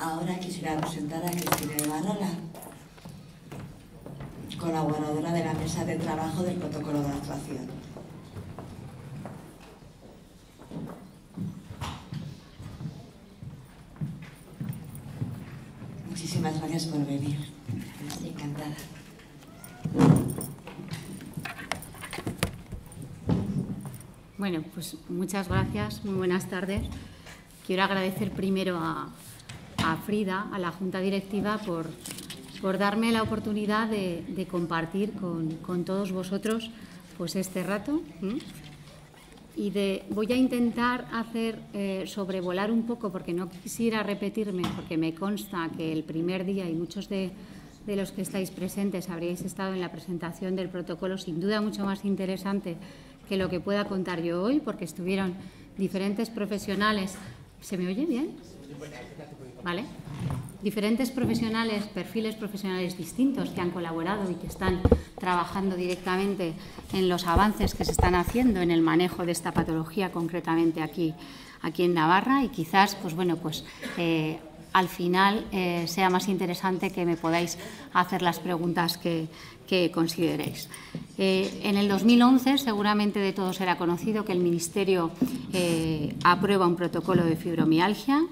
Ahora quisiera presentar a Cristina Ibarrola, colaboradora de la Mesa de Trabajo del Protocolo de Actuación. Muchísimas gracias por venir. Estoy encantada. Bueno, pues muchas gracias, muy buenas tardes. Quiero agradecer primero a, a Frida, a la Junta Directiva, por, darme la oportunidad de, compartir con, todos vosotros pues este rato. Y de, voy a intentar hacer eh, sobrevolar un poco, porque no quisiera repetirme, porque me consta que el primer día y muchos de, de los que estáis presentes habríais estado en la presentación del protocolo, sin duda mucho más interesante que lo que pueda contar yo hoy, porque estuvieron diferentes profesionales. ¿Se me oye bien? Diferentes profesionales, perfiles profesionales distintos que han colaborado y que están trabajando directamente en los avances que se están haciendo en el manejo de esta patología, concretamente aquí, aquí en Navarra, y quizás, pues bueno, pues eh, al final eh, sea más interesante que me podáis hacer las preguntas que, consideréis. Eh, en el 2011 seguramente de todos será conocido que el Ministerio aprueba un protocolo de fibromialgia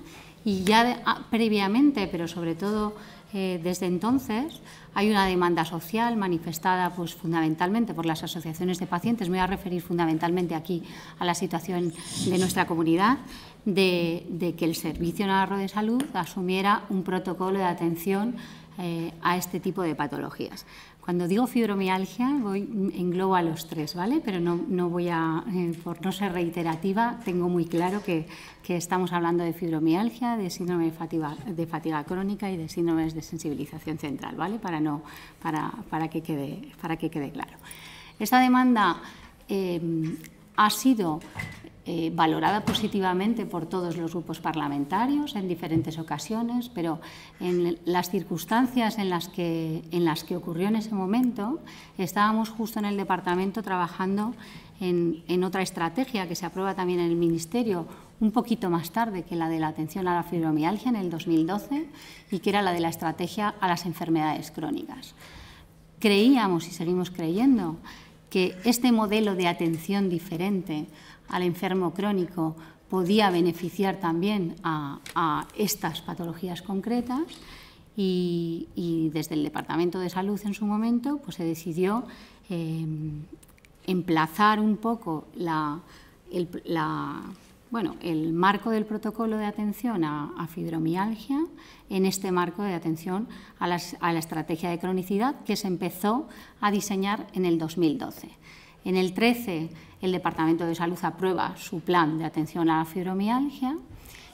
y ya ah, previamente, pero sobre todo eh, desde entonces, hay una demanda social manifestada pues, fundamentalmente por las asociaciones de pacientes. Me voy a referir fundamentalmente aquí a la situación de nuestra comunidad, de, que el Servicio Navarro de Salud asumiera un protocolo de atención eh, a este tipo de patologías. Cuando digo fibromialgia, voy, englobo a los tres, ¿vale? Pero no, voy a, eh, por no ser reiterativa, tengo muy claro que, estamos hablando de fibromialgia, de síndrome de fatiga, crónica y de síndromes de sensibilización central, ¿vale? Para, no, para, para, que, quede, para que quede claro. Esta demanda eh, ha sido eh, valorada positivamente por todos los grupos parlamentarios en diferentes ocasiones, pero en las circunstancias en las que, en las que ocurrió en ese momento, estábamos justo en el departamento trabajando en, en otra estrategia que se aprueba también en el Ministerio un poquito más tarde que la de la atención a la fibromialgia en el 2012 y que era la de la estrategia a las enfermedades crónicas. Creíamos y seguimos creyendo que este modelo de atención diferente al enfermo crónico podía beneficiar también a, estas patologías concretas y, desde el Departamento de Salud en su momento pues se decidió eh, emplazar un poco el, marco del protocolo de atención a, fibromialgia en este marco de atención a, a la estrategia de cronicidad que se empezó a diseñar en el 2012. En el 13 el Departamento de Salud aprueba su plan de atención a la fibromialgia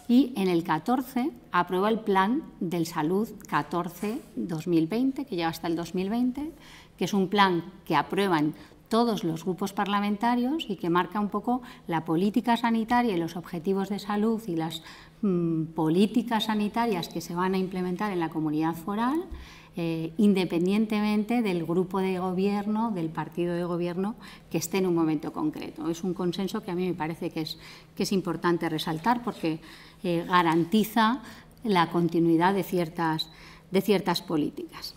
y en el 14 aprueba el plan del Salud 14-2020, que lleva hasta el 2020, que es un plan que aprueban todos los grupos parlamentarios y que marca un poco la política sanitaria y los objetivos de salud y las mm, políticas sanitarias que se van a implementar en la comunidad foral eh, independientemente del grupo de gobierno, del partido de gobierno que esté en un momento concreto. Es un consenso que a mí me parece que es, que es importante resaltar porque eh, garantiza la continuidad de ciertas, de ciertas políticas.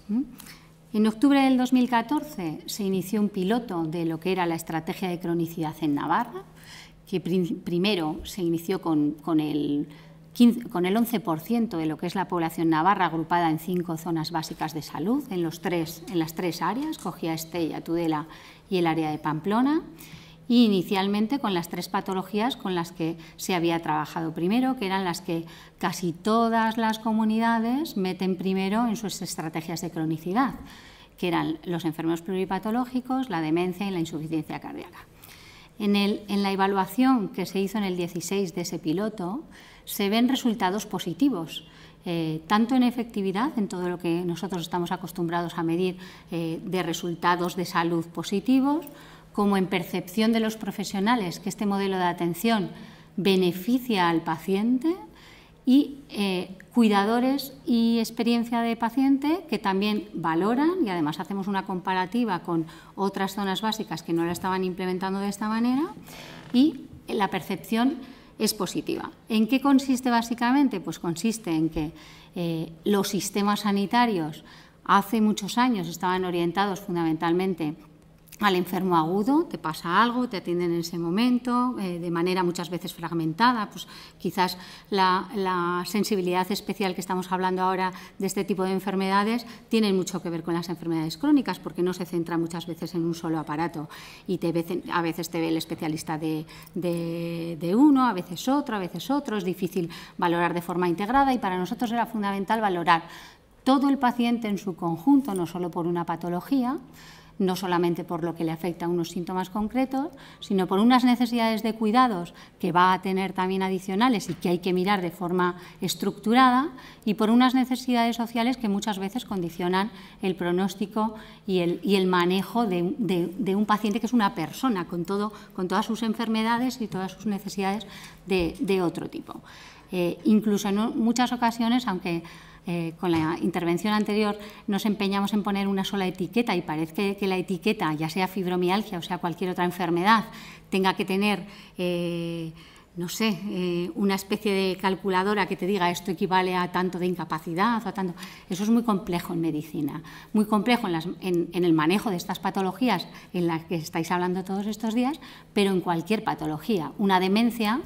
En octubre del 2014 se inició un piloto de lo que era la estrategia de cronicidad en Navarra, que primero se inició con el con el 11% de lo que es la población navarra agrupada en cinco zonas básicas de salud, en, las tres áreas, Cogía Estella, Tudela y el área de Pamplona, y inicialmente con las tres patologías con las que se había trabajado primero, que eran las que casi todas las comunidades meten primero en sus estrategias de cronicidad, que eran los enfermos pluripatológicos, la demencia y la insuficiencia cardíaca. En, el, en la evaluación que se hizo en el 16 de ese piloto, se ven resultados positivos. Eh, tanto en efectividad, en todo lo que nosotros estamos acostumbrados a medir eh, de resultados de salud positivos, como en percepción de los profesionales que este modelo de atención beneficia al paciente y eh, cuidadores y experiencia de paciente que también valoran y además hacemos una comparativa con otras zonas básicas que no la estaban implementando de esta manera y la percepción es positiva. ¿En qué consiste básicamente? Pues consiste en que eh, los sistemas sanitarios hace muchos años estaban orientados fundamentalmente al enfermo agudo, te pasa algo, te atienden en ese momento, eh, de manera muchas veces fragmentada, pues quizás la, sensibilidad especial que estamos hablando ahora de este tipo de enfermedades tiene mucho que ver con las enfermedades crónicas, porque no se centra muchas veces en un solo aparato y a veces te ve el especialista de uno, a veces otro, a veces otro, es difícil valorar de forma integrada y para nosotros era fundamental valorar todo el paciente en su conjunto, no solo por una patología, no solamente por lo que le afecta a unos síntomas concretos, sino por unas necesidades de cuidados que va a tener también adicionales y que hay que mirar de forma estructurada, y por unas necesidades sociales que muchas veces condicionan el pronóstico y el, y el manejo de, un paciente que es una persona, con, todo, con todas sus enfermedades y todas sus necesidades de, otro tipo. Eh, incluso en muchas ocasiones, aunque eh, con la intervención anterior nos empeñamos en poner una sola etiqueta y parece que, la etiqueta, ya sea fibromialgia o sea cualquier otra enfermedad, tenga que tener... Eh, no sé, eh, una especie de calculadora que te diga esto equivale a tanto de incapacidad o a tanto. Eso es muy complejo en medicina, muy complejo en, el manejo de estas patologías en las que estáis hablando todos estos días, pero en cualquier patología. Una demencia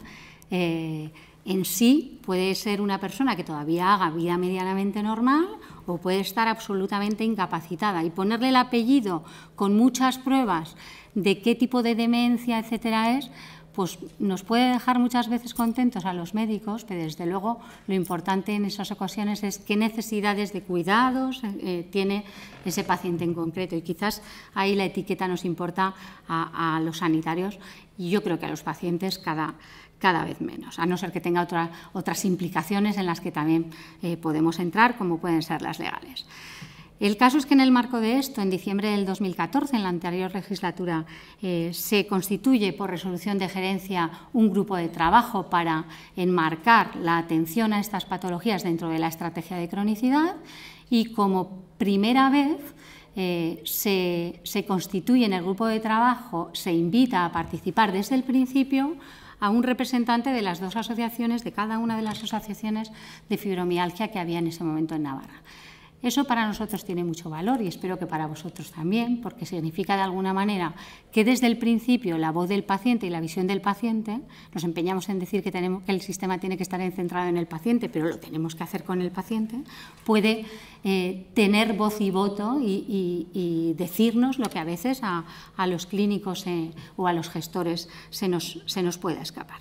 en sí puede ser una persona que todavía haga vida medianamente normal o puede estar absolutamente incapacitada. Y ponerle el apellido con muchas pruebas de qué tipo de demencia, etcétera, es, pues nos puede dejar muchas veces contentos a los médicos, pero desde luego lo importante en esas ocasiones es qué necesidades de cuidados eh, eh, tiene ese paciente en concreto. Y quizás ahí la etiqueta nos importa a los sanitarios y yo creo que a los pacientes cada, cada vez menos, a no ser que tenga otras implicaciones en las que también eh, podemos entrar, como pueden ser las legales. El caso es que en el marco de esto, en diciembre del 2014, en la anterior legislatura, eh, se constituye por resolución de gerencia un grupo de trabajo para enmarcar la atención a estas patologías dentro de la estrategia de cronicidad y como primera vez eh, se constituye en el grupo de trabajo, se invita a participar desde el principio a un representante de las dos asociaciones, de cada una de las asociaciones de fibromialgia que había en ese momento en Navarra. Eso para nosotros tiene mucho valor y espero que para vosotros también, porque significa de alguna manera que desde el principio la voz del paciente y la visión del paciente, nos empeñamos en decir que, tenemos, que el sistema tiene que estar centrado en el paciente, pero lo tenemos que hacer con el paciente, puede eh, tener voz y voto y, decirnos lo que a veces a, los clínicos eh, o a los gestores se nos, se nos pueda escapar.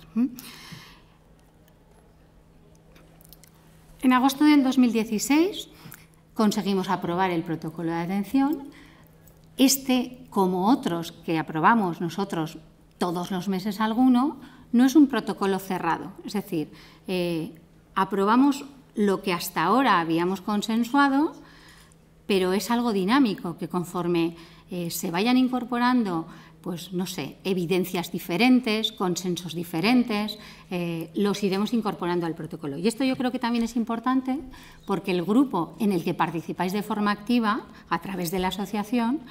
En agosto del 2016 conseguimos aprobar el protocolo de atención. Este, como otros que aprobamos nosotros todos los meses alguno, no es un protocolo cerrado. Es decir, eh, aprobamos lo que hasta ahora habíamos consensuado pero es algo dinámico que conforme eh, se vayan incorporando, pues no sé, evidencias diferentes, consensos diferentes, eh, los iremos incorporando al protocolo. Y esto yo creo que también es importante porque el grupo en el que participáis de forma activa, a través de la asociación,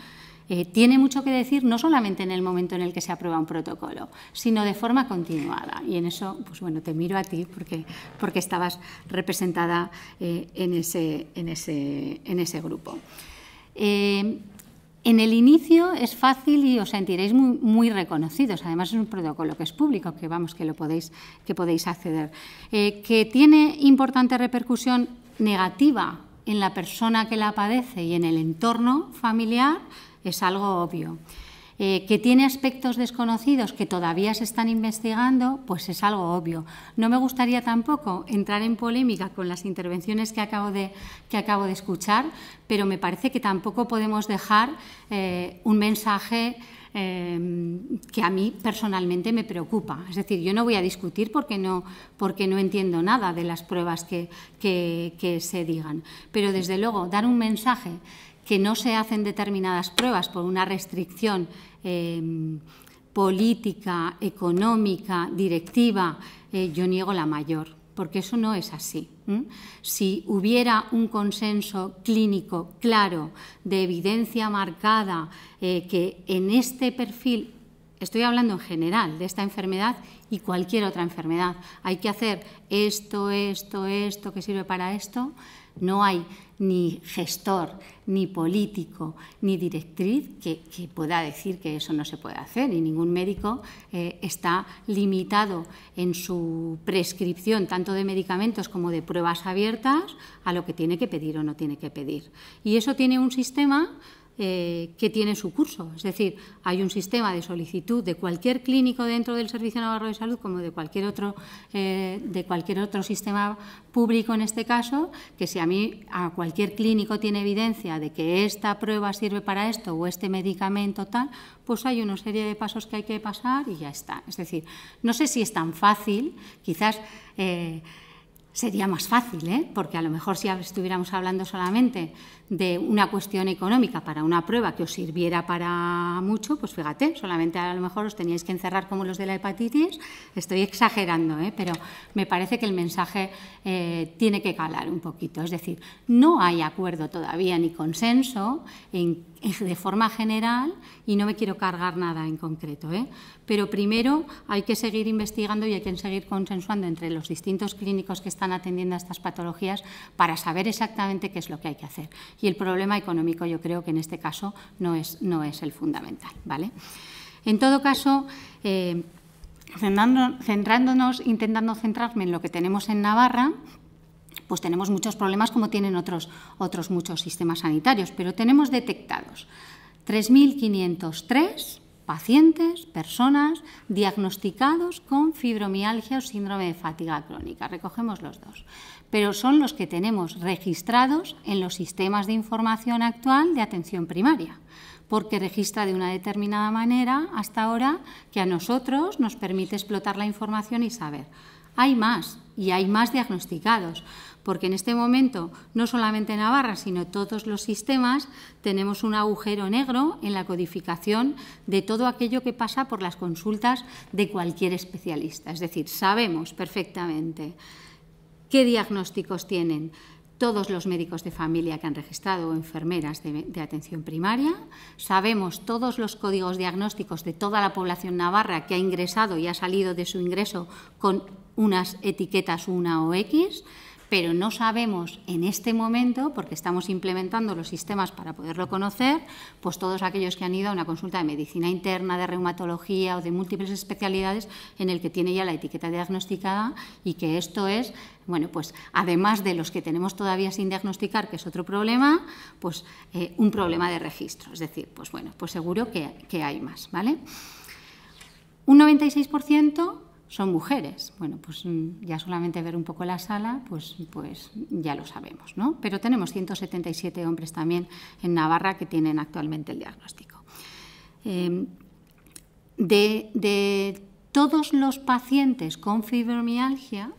eh, tiene mucho que decir no solamente en el momento en el que se aprueba un protocolo, sino de forma continuada. Y en eso, pues bueno, te miro a ti porque, estabas representada eh, en, ese, en, ese, en, ese, grupo. Eh, en el inicio es fácil y os sentiréis muy, reconocidos. Además es un protocolo que es público, que vamos que lo podéis que podéis acceder, que tiene importante repercusión negativa en la persona que la padece y en el entorno familiar es algo obvio. Eh, que tiene aspectos desconocidos que todavía se están investigando, pues es algo obvio. No me gustaría tampoco entrar en polémica con las intervenciones que acabo de, que acabo de escuchar, pero me parece que tampoco podemos dejar eh, un mensaje em, que a mí personalmente me preocupa. Es decir, yo no voy a discutir porque no, porque no entiendo nada de las pruebas que, que se digan, pero desde luego dar un mensaje que no se hacen determinadas pruebas por una restricción em, política, económica, directiva, eh, yo niego la mayor, porque eso no es así. Si hubiera un consenso clínico claro, de evidencia marcada, eh, que en este perfil, estoy hablando en general de esta enfermedad y cualquier otra enfermedad, hay que hacer esto, esto, esto, que sirve para esto, no hay ni gestor, ni político, ni directriz que, pueda decir que eso no se puede hacer y ningún médico eh, está limitado en su prescripción tanto de medicamentos como de pruebas abiertas a lo que tiene que pedir o no tiene que pedir. Y eso tiene un sistema eh, que tiene su curso. Es decir, hay un sistema de solicitud de cualquier clínico dentro del Servicio Navarro de Salud, como de cualquier otro, eh, de cualquier otro sistema público en este caso, que si a mí a cualquier clínico tiene evidencia de que esta prueba sirve para esto o este medicamento tal, pues hay una serie de pasos que hay que pasar y ya está. Es decir, no sé si es tan fácil, quizás. Eh, sería más fácil, porque a lo mejor si estuviéramos hablando solamente de una cuestión económica para una prueba que os sirviera para mucho, pues fíjate, solamente a lo mejor os teníais que encerrar como los de la hepatitis. Estoy exagerando, ¿eh? pero me parece que el mensaje eh, tiene que calar un poquito. Es decir, no hay acuerdo todavía ni consenso de forma general y no me quiero cargar nada en concreto. ¿eh? Pero primero hay que seguir investigando y hay que seguir consensuando entre los distintos clínicos que están atendiendo a estas patologías para saber exactamente qué es lo que hay que hacer y el problema económico yo creo que en este caso no es, no es el fundamental. ¿vale? En todo caso, eh, centrándonos, intentando centrarme en lo que tenemos en Navarra, pues tenemos muchos problemas como tienen otros, otros muchos sistemas sanitarios, pero tenemos detectados 3.503 pacientes, personas diagnosticados con fibromialgia o síndrome de fatiga crónica. Recogemos los dos pero son los que tenemos registrados en los sistemas de información actual de atención primaria, porque registra de una determinada manera hasta ahora que a nosotros nos permite explotar la información y saber. Hay más y hay más diagnosticados, porque en este momento no solamente en Navarra, sino todos los sistemas tenemos un agujero negro en la codificación de todo aquello que pasa por las consultas de cualquier especialista. Es decir, sabemos perfectamente ¿Qué diagnósticos tienen? todos los médicos de familia que han registrado o enfermeras de, atención primaria, sabemos todos los códigos diagnósticos de toda la población navarra que ha ingresado y ha salido de su ingreso con unas etiquetas UNA o X, pero no sabemos en este momento, porque estamos implementando los sistemas para poderlo conocer, pues todos aquellos que han ido a una consulta de medicina interna, de reumatología o de múltiples especialidades en el que tiene ya la etiqueta diagnosticada y que esto es, bueno, pues además de los que tenemos todavía sin diagnosticar, que es otro problema, pues eh, un problema de registro. Es decir, pues bueno, pues seguro que, que hay más, ¿vale? Un 96% son mujeres. Bueno, pues mm, ya solamente ver un poco la sala, pues, pues ya lo sabemos, ¿no? Pero tenemos 177 hombres también en Navarra que tienen actualmente el diagnóstico. Em, de, de, todos los pacientes con fibromialgia,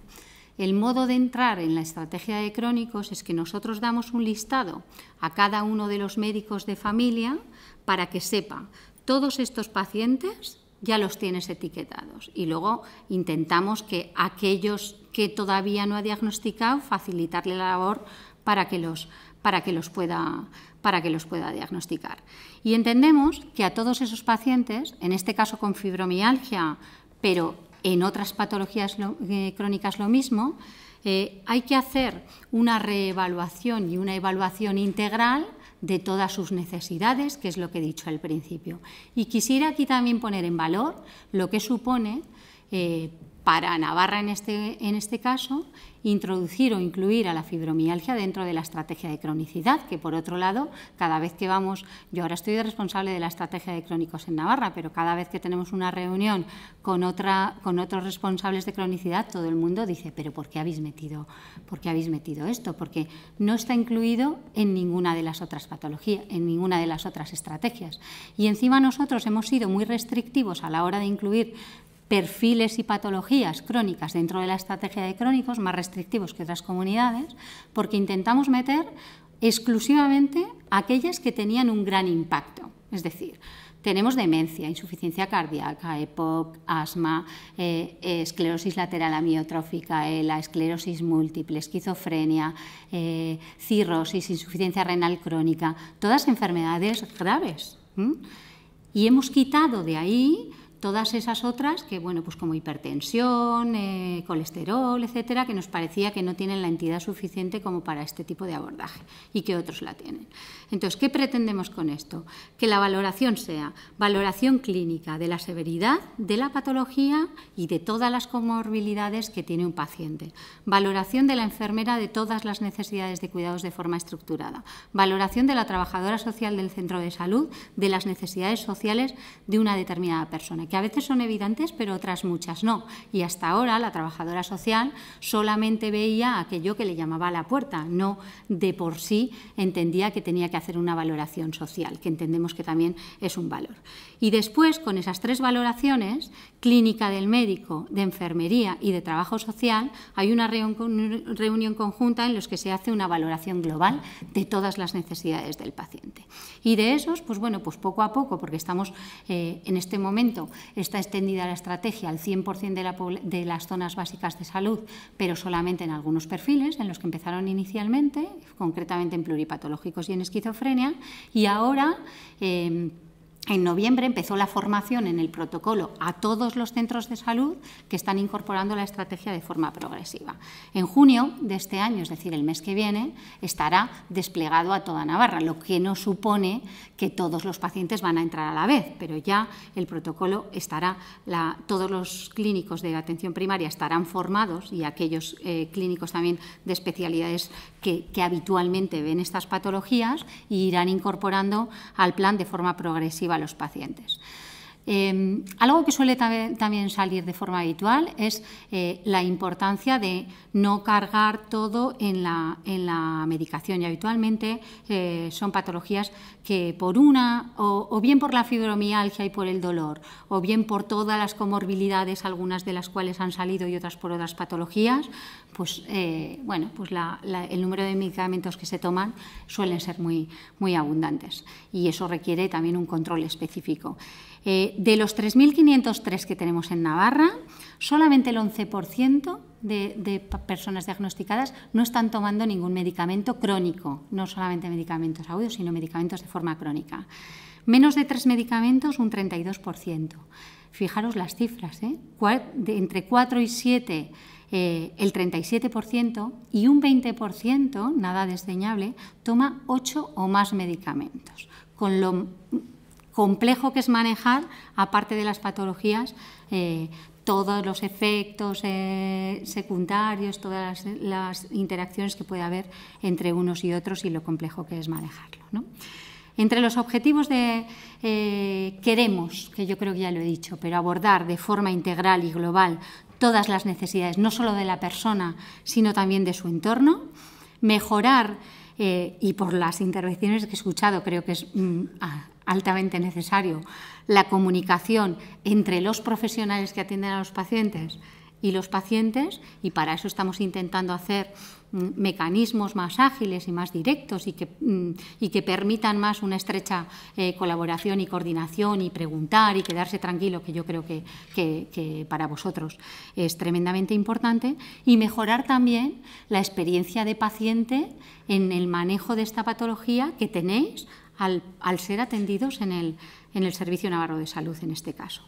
el modo de entrar en la estrategia de crónicos es que nosotros damos un listado a cada uno de los médicos de familia para que sepa todos estos pacientes ya los tienes etiquetados. Y luego intentamos que aquellos que todavía no ha diagnosticado, facilitarle la labor para que los, para que los, pueda, para que los pueda diagnosticar. Y entendemos que a todos esos pacientes, en este caso con fibromialgia, pero en otras patologías eh, crónicas lo mismo, eh, hay que hacer una reevaluación y una evaluación integral de todas sus necesidades, que es lo que he dicho al principio. Y quisiera aquí también poner en valor lo que supone eh, para Navarra en este, en este caso, introducir o incluir a la fibromialgia dentro de la estrategia de cronicidad, que por otro lado, cada vez que vamos, yo ahora estoy responsable de la estrategia de crónicos en Navarra, pero cada vez que tenemos una reunión con, otra, con otros responsables de cronicidad, todo el mundo dice, pero ¿por qué habéis metido, por qué habéis metido esto? Porque no está incluido en ninguna de las otras patologías, en ninguna de las otras estrategias. Y encima nosotros hemos sido muy restrictivos a la hora de incluir perfiles y patologías crónicas dentro de la estrategia de crónicos, más restrictivos que otras comunidades, porque intentamos meter exclusivamente aquellas que tenían un gran impacto. Es decir, tenemos demencia, insuficiencia cardíaca, EPOC, asma, eh, esclerosis lateral amiotrófica, e la esclerosis múltiple, esquizofrenia, eh, cirrosis, insuficiencia renal crónica, todas enfermedades graves. Y hemos quitado de ahí todas esas otras que, bueno, pues como hipertensión, eh, colesterol, etcétera, que nos parecía que no tienen la entidad suficiente como para este tipo de abordaje y que otros la tienen. Entonces, ¿qué pretendemos con esto? Que la valoración sea valoración clínica de la severidad de la patología y de todas las comorbilidades que tiene un paciente, valoración de la enfermera de todas las necesidades de cuidados de forma estructurada, valoración de la trabajadora social del centro de salud de las necesidades sociales de una determinada persona que a veces son evidentes, pero otras muchas no. Y hasta ahora la trabajadora social solamente veía aquello que le llamaba a la puerta, no de por sí entendía que tenía que hacer una valoración social, que entendemos que también es un valor. Y después, con esas tres valoraciones, clínica del médico, de enfermería y de trabajo social, hay una reunión conjunta en la que se hace una valoración global de todas las necesidades del paciente. Y de esos, pues bueno, pues poco a poco, porque estamos eh, en este momento Está extendida la estrategia al 100% de, las zonas básicas de salud, pero solamente en algunos perfiles, en los que empezaron inicialmente, concretamente en pluripatológicos y en esquizofrenia, y ahora... Eh, en noviembre empezó la formación en el protocolo a todos los centros de salud que están incorporando la estrategia de forma progresiva. En junio de este año, es decir, el mes que viene, estará desplegado a toda Navarra, lo que no supone que todos los pacientes van a entrar a la vez, pero ya el protocolo estará, todos los clínicos de atención primaria estarán formados y aquellos eh, clínicos también de especialidades que, habitualmente ven estas patologías y irán incorporando al plan de forma progresiva a los pacientes. Em, algo que suele también salir de forma habitual es eh, la importancia de no cargar todo en la, medicación y habitualmente eh, son patologías que por una o, bien por la fibromialgia y por el dolor o bien por todas las comorbilidades, algunas de las cuales han salido y otras por otras patologías, pues eh, bueno, pues el número de medicamentos que se toman suelen ser muy, muy abundantes y eso requiere también un control específico. Eh, de los 3.503 que tenemos en Navarra, solamente el 11% de, personas diagnosticadas no están tomando ningún medicamento crónico, no solamente medicamentos agudos, sino medicamentos de forma crónica. Menos de tres medicamentos, un 32%. Fijaros las cifras, ¿eh? entre 4 y 7 eh, el 37% y un 20%, nada desdeñable, toma 8 o más medicamentos, complejo que es manejar, aparte de las patologías, eh, todos los efectos eh, secundarios, todas las, interacciones que puede haber entre unos y otros y lo complejo que es manejarlo. Entre los objetivos de eh, queremos, que yo creo que ya lo he dicho, pero abordar de forma integral y global todas las necesidades, no solo de la persona, sino también de su entorno, mejorar, y por las intervenciones que he escuchado creo que es mm, ah, altamente necesario, la comunicación entre los profesionales que atienden a los pacientes y los pacientes, y para eso estamos intentando hacer mm, mecanismos más ágiles y más directos y que, mm, permitan más una estrecha eh, colaboración y coordinación y preguntar y quedarse tranquilo, que yo creo que, para vosotros es tremendamente importante, y mejorar también la experiencia de paciente en el manejo de esta patología que tenéis al, ser atendidos en el, en el Servicio Navarro de Salud en este caso.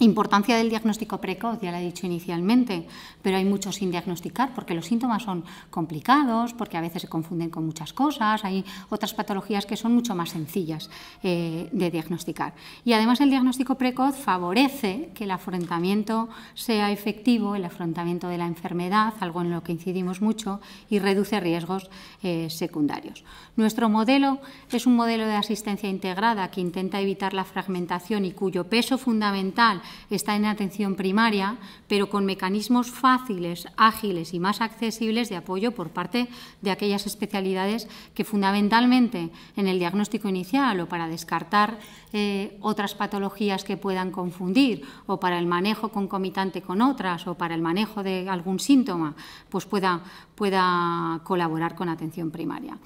Importancia del diagnóstico precoz, ya lo he dicho inicialmente, pero hay muchos sin diagnosticar porque los síntomas son complicados, porque a veces se confunden con muchas cosas, hay otras patologías que son mucho más sencillas eh, de diagnosticar. Y además el diagnóstico precoz favorece que el afrontamiento sea efectivo, el afrontamiento de la enfermedad, algo en lo que incidimos mucho, y reduce riesgos eh, secundarios. Nuestro modelo es un modelo de asistencia integrada que intenta evitar la fragmentación y cuyo peso fundamental está en atención primaria, pero con mecanismos fáciles, ágiles y más accesibles de apoyo por parte de aquellas especialidades que fundamentalmente en el diagnóstico inicial o para descartar eh, otras patologías que puedan confundir o para el manejo concomitante con otras o para el manejo de algún síntoma, pues pueda, pueda colaborar con atención primaria.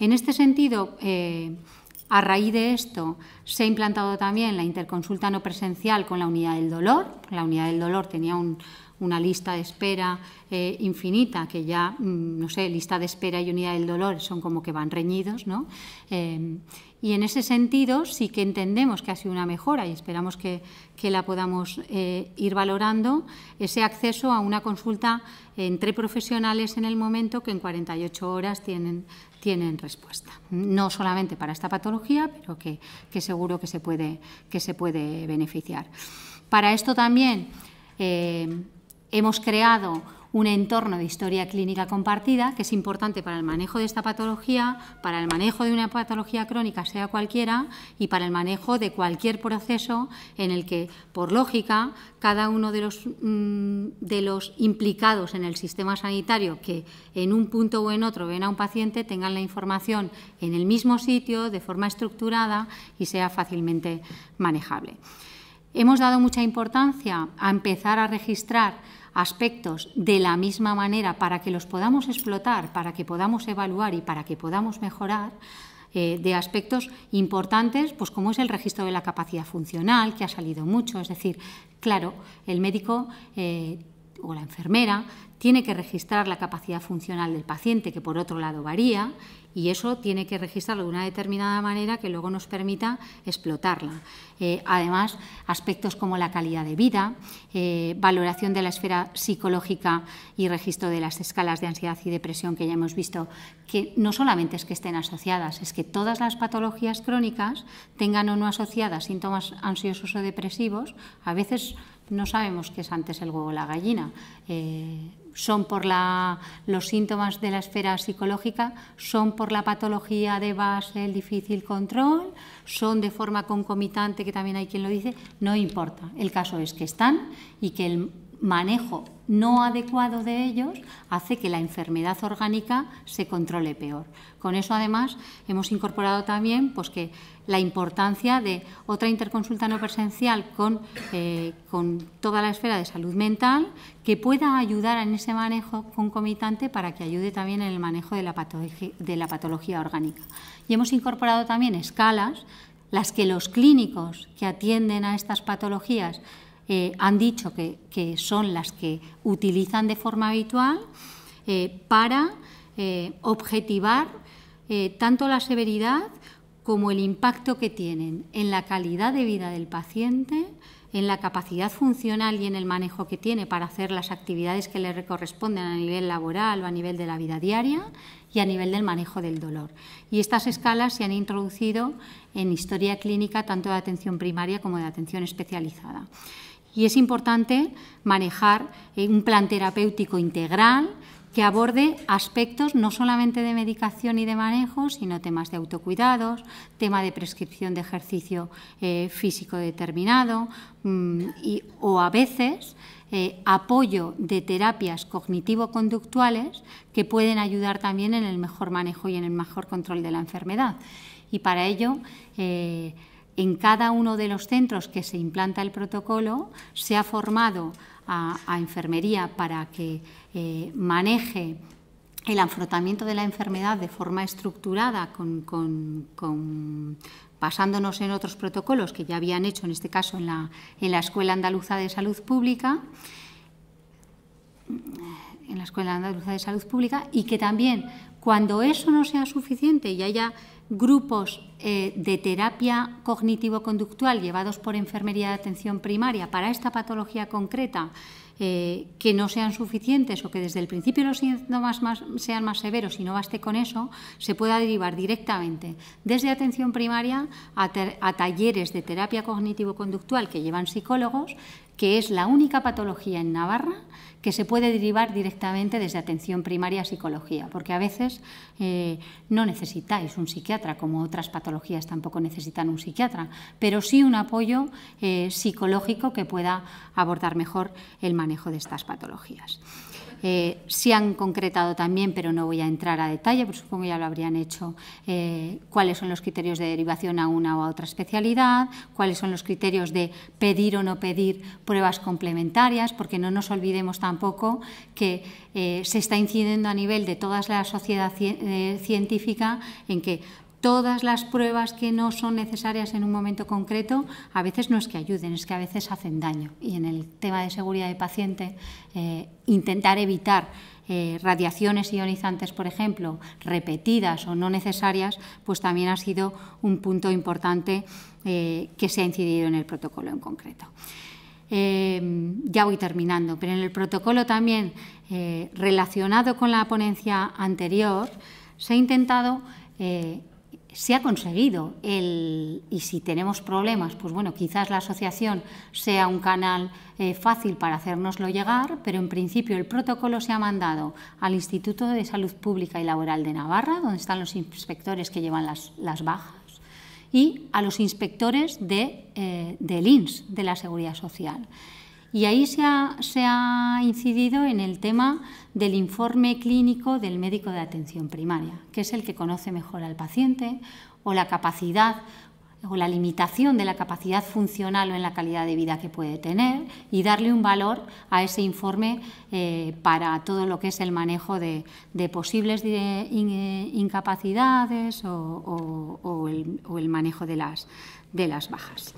En este sentido, eh, a raíz de esto, se ha implantado también la interconsulta no presencial con la unidad del dolor. La unidad del dolor tenía una lista de espera eh, infinita, que ya, mm, no sé, lista de espera y unidad del dolor son como que van reñidos, ¿no? Eh, y en ese sentido sí que entendemos que ha sido una mejora y esperamos que, la podamos eh, ir valorando, ese acceso a una consulta entre profesionales en el momento que en 48 horas tienen tienen respuesta. No solamente para esta patología, pero que, seguro que se, puede, que se puede beneficiar. Para esto también eh, hemos creado un entorno de historia clínica compartida que es importante para el manejo de esta patología, para el manejo de una patología crónica, sea cualquiera, y para el manejo de cualquier proceso en el que, por lógica, cada uno de los, mm, de los implicados en el sistema sanitario que en un punto o en otro ven a un paciente tengan la información en el mismo sitio, de forma estructurada y sea fácilmente manejable. Hemos dado mucha importancia a empezar a registrar aspectos de la misma manera para que los podamos explotar, para que podamos evaluar y para que podamos mejorar, eh, de aspectos importantes, pues como es el registro de la capacidad funcional, que ha salido mucho. Es decir, claro, el médico eh, o la enfermera tiene que registrar la capacidad funcional del paciente, que por otro lado varía, y eso tiene que registrarlo de una determinada manera que luego nos permita explotarla. Eh, además, aspectos como la calidad de vida, eh, valoración de la esfera psicológica y registro de las escalas de ansiedad y depresión que ya hemos visto, que no solamente es que estén asociadas, es que todas las patologías crónicas tengan o no asociadas síntomas ansiosos o depresivos, a veces no sabemos qué es antes el huevo o la gallina. Eh, son por la, los síntomas de la esfera psicológica, son por la patología de base, el difícil control, son de forma concomitante, que también hay quien lo dice, no importa. El caso es que están y que el manejo no adecuado de ellos hace que la enfermedad orgánica se controle peor. Con eso, además, hemos incorporado también pues, que la importancia de otra interconsulta no presencial con, eh, toda la esfera de salud mental que pueda ayudar en ese manejo concomitante para que ayude también en el manejo de la, de la patología orgánica. Y hemos incorporado también escalas, las que los clínicos que atienden a estas patologías eh, han dicho que, son las que utilizan de forma habitual eh, para eh, objetivar tanto la severidad como el impacto que tienen en la calidad de vida del paciente, en la capacidad funcional y en el manejo que tiene para hacer las actividades que le corresponden a nivel laboral o a nivel de la vida diaria y a nivel del manejo del dolor. Y estas escalas se han introducido en historia clínica tanto de atención primaria como de atención especializada. Y es importante manejar eh, un plan terapéutico integral que aborde aspectos no solamente de medicación y de manejo, sino temas de autocuidados, tema de prescripción de ejercicio eh, físico determinado mm, o a veces eh, apoyo de terapias cognitivo-conductuales que pueden ayudar también en el mejor manejo y en el mejor control de la enfermedad. Y para ello, en cada uno de los centros que se implanta el protocolo se ha formado a, enfermería para que eh, maneje el afrontamiento de la enfermedad de forma estructurada, con, basándonos en otros protocolos que ya habían hecho, en este caso en la, Escuela Andaluza de Salud Pública en la Escuela Andaluza de Salud Pública y que también cuando eso no sea suficiente y haya grupos eh, de terapia cognitivo-conductual llevados por enfermería de atención primaria para esta patología concreta eh, que no sean suficientes o que desde el principio los síntomas sean más severos y no baste con eso, se pueda derivar directamente desde atención primaria a talleres de terapia cognitivo-conductual que llevan psicólogos, que es la única patología en Navarra que se puede derivar directamente desde atención primaria a psicología, porque a veces eh, no necesitáis un psiquiatra, como otras patologías tampoco necesitan un psiquiatra, pero sí un apoyo eh, psicológico que pueda abordar mejor el manejo de estas patologías. Eh, se han concretado también, pero no voy a entrar a detalle, porque supongo ya lo habrían hecho, eh, cuáles son los criterios de derivación a una o a otra especialidad, cuáles son los criterios de pedir o no pedir pruebas complementarias, porque no nos olvidemos tampoco que eh, se está incidiendo a nivel de toda la sociedad científica en que todas las pruebas que no son necesarias en un momento concreto, a veces no es que ayuden, es que a veces hacen daño. Y en el tema de seguridad de paciente, eh, intentar evitar eh, radiaciones ionizantes, por ejemplo, repetidas o no necesarias, pues también ha sido un punto importante eh, que se ha incidido en el protocolo en concreto. ya voy terminando, pero en el protocolo también relacionado con la ponencia anterior se ha intentado se ha conseguido el, y si tenemos problemas, pues bueno, quizás la asociación sea un canal eh, fácil para hacérnoslo llegar, pero en principio el protocolo se ha mandado al Instituto de Salud Pública y Laboral de Navarra, donde están los inspectores que llevan las, bajas, y a los inspectores de, eh, del INS, de la Seguridad Social. Y ahí se ha, incidido en el tema del informe clínico del médico de atención primaria, que es el que conoce mejor al paciente o la capacidad o la limitación de la capacidad funcional o en la calidad de vida que puede tener y darle un valor a ese informe eh, para todo lo que es el manejo de, posibles eh, incapacidades o, el, manejo de las bajas.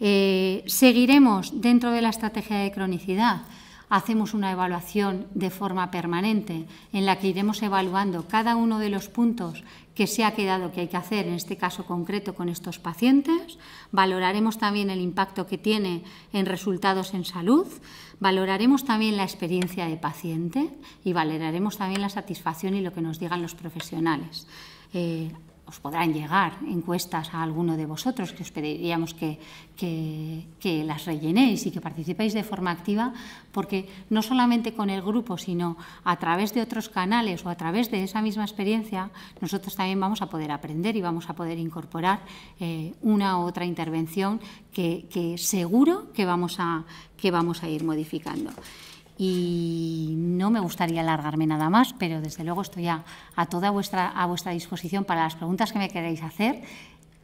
Eh, seguiremos dentro de la estrategia de cronicidad. Hacemos una evaluación de forma permanente en la que iremos evaluando cada uno de los puntos que se ha quedado que hay que hacer, en este caso concreto con estos pacientes. Valoraremos también el impacto que tiene en resultados en salud. Valoraremos también la experiencia de paciente y valoraremos también la satisfacción y lo que nos digan los profesionales. Eh, os podrán llegar encuestas a alguno de vosotros que os pediríamos que, las rellenéis y que participéis de forma activa, porque no solamente con el grupo, sino a través de otros canales o a través de esa misma experiencia, nosotros también vamos a poder aprender y vamos a poder incorporar eh, una u otra intervención que, que seguro que vamos a, que vamos a ir modificando y no me gustaría alargarme nada más, pero desde luego estoy a, toda vuestra, a vuestra disposición para las preguntas que me queréis hacer.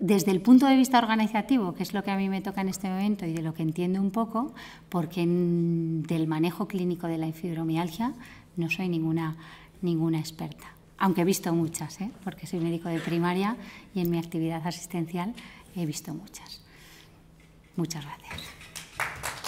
Desde el punto de vista organizativo, que es lo que a mí me toca en este momento y de lo que entiendo un poco, porque del manejo clínico de la fibromialgia no soy ninguna, ninguna experta, aunque he visto muchas, ¿eh? porque soy médico de primaria y en mi actividad asistencial he visto muchas. Muchas gracias.